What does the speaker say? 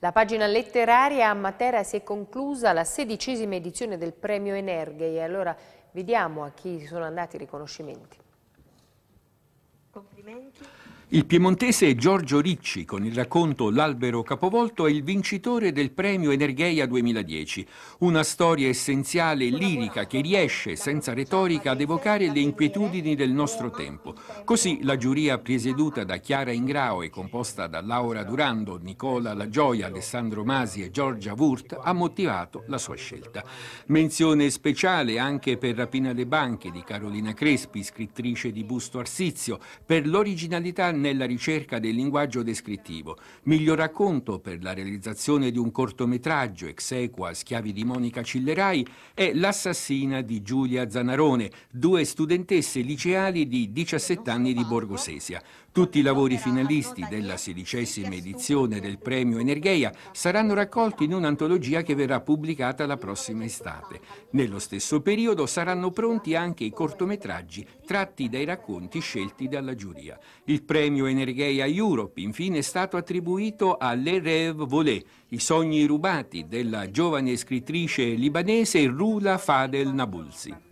La pagina letteraria a Matera si è conclusa la sedicesima edizione del premio Energhe e allora vediamo a chi sono andati i riconoscimenti. Complimenti. Il piemontese Giorgio Ricci, con il racconto L'albero capovolto, è il vincitore del premio Energheia 2010, una storia essenziale e lirica che riesce, senza retorica, ad evocare le inquietudini del nostro tempo. Così la giuria presieduta da Chiara Ingrao e composta da Laura Durando, Nicola La Gioia, Alessandro Masi e Giorgia Wurt ha motivato la sua scelta. Menzione speciale anche per Rapina le Banche di Carolina Crespi, scrittrice di Busto Arsizio, per l'originalità nella ricerca del linguaggio descrittivo, miglior racconto per la realizzazione di un cortometraggio ex equa Schiavi di Monica Cillerai è L'assassina di Giulia Zanarone, due studentesse liceali di 17 anni di Borgosesia. Tutti i lavori finalisti della sedicesima edizione del premio Energeia saranno raccolti in un'antologia che verrà pubblicata la prossima estate. Nello stesso periodo saranno pronti anche i cortometraggi tratti dai racconti scelti dalla giuria. Il premio Energea Europe infine è stato attribuito a Le Rêve Volé, i sogni rubati della giovane scrittrice libanese Rula Fadel Nabulsi.